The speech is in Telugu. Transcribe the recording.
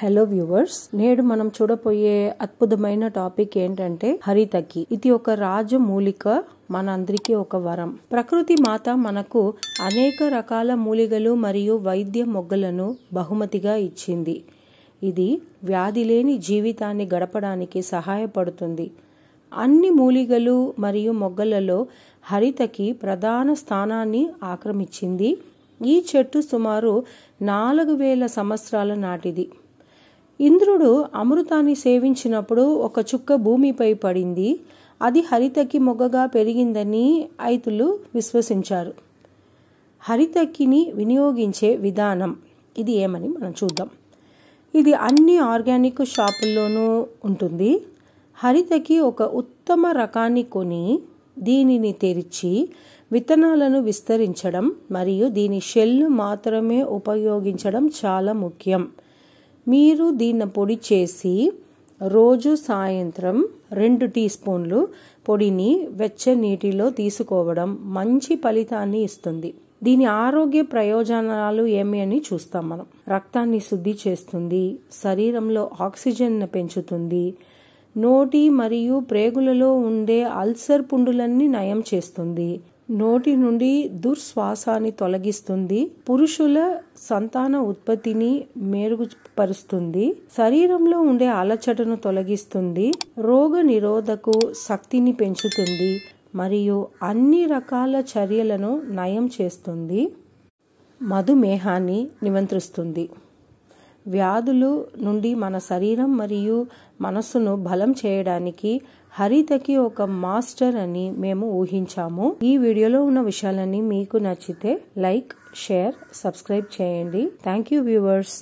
హలో వ్యూవర్స్ నేడు మనం చూడబోయే అద్భుతమైన టాపిక్ ఏంటంటే హరితకి ఇది ఒక రాజు మూలిక మనందరికీ ఒక వరం ప్రకృతి మాత మనకు అనేక రకాల మూలికలు మరియు వైద్య మొగ్గలను బహుమతిగా ఇచ్చింది ఇది వ్యాధి లేని జీవితాన్ని గడపడానికి సహాయపడుతుంది అన్ని మూలికలు మరియు మొగ్గలలో హరితకి ప్రధాన స్థానాన్ని ఆక్రమించింది ఈ చెట్టు సుమారు నాలుగు వేల సంవత్సరాల నాటిది ఇంద్రుడు అమృతాన్ని సేవించినప్పుడు ఒక చుక్క భూమిపై పడింది అది హరితకి మొగ్గగా పెరిగిందని ఐతులు విశ్వసించారు హరితకిని వినియోగించే విధానం ఇది ఏమని మనం చూద్దాం ఇది అన్ని ఆర్గానిక్ షాపుల్లోనూ ఉంటుంది హరితకి ఒక ఉత్తమ రకాన్ని కొని దీనిని తెరిచి విత్తనాలను విస్తరించడం మరియు దీని షెల్ మాత్రమే ఉపయోగించడం చాలా ముఖ్యం మీరు దీన్ని పొడి చేసి రోజు సాయంత్రం రెండు టీ స్పూన్లు పొడిని వెచ్చ నీటిలో తీసుకోవడం మంచి ఫలితాన్ని ఇస్తుంది దీని ఆరోగ్య ప్రయోజనాలు ఏమి అని చూస్తాం మనం రక్తాన్ని శుద్ధి చేస్తుంది శరీరంలో ఆక్సిజన్ను పెంచుతుంది నోటి మరియు ప్రేగులలో ఉండే అల్సర్ పుండులన్నీ నయం చేస్తుంది నోటి నుండి దుర్శ్వాసాన్ని తొలగిస్తుంది పురుషుల సంతాన ఉత్పత్తిని మెరుగుపరుస్తుంది శరీరంలో ఉండే అలచటను తొలగిస్తుంది రోగ నిరోధకు శక్తిని పెంచుతుంది మరియు అన్ని రకాల చర్యలను నయం చేస్తుంది మధుమేహాన్ని నియంత్రిస్తుంది వ్యాధులు నుండి మన శరీరం మరియు మనస్సును బలం చేయడానికి హరితకి ఒక మాస్టర్ అని మేము ఊహించాము ఈ వీడియోలో ఉన్న విషయాలన్నీ మీకు నచ్చితే లైక్ షేర్ సబ్స్క్రైబ్ చేయండి థ్యాంక్ యూ వ్యూవర్స్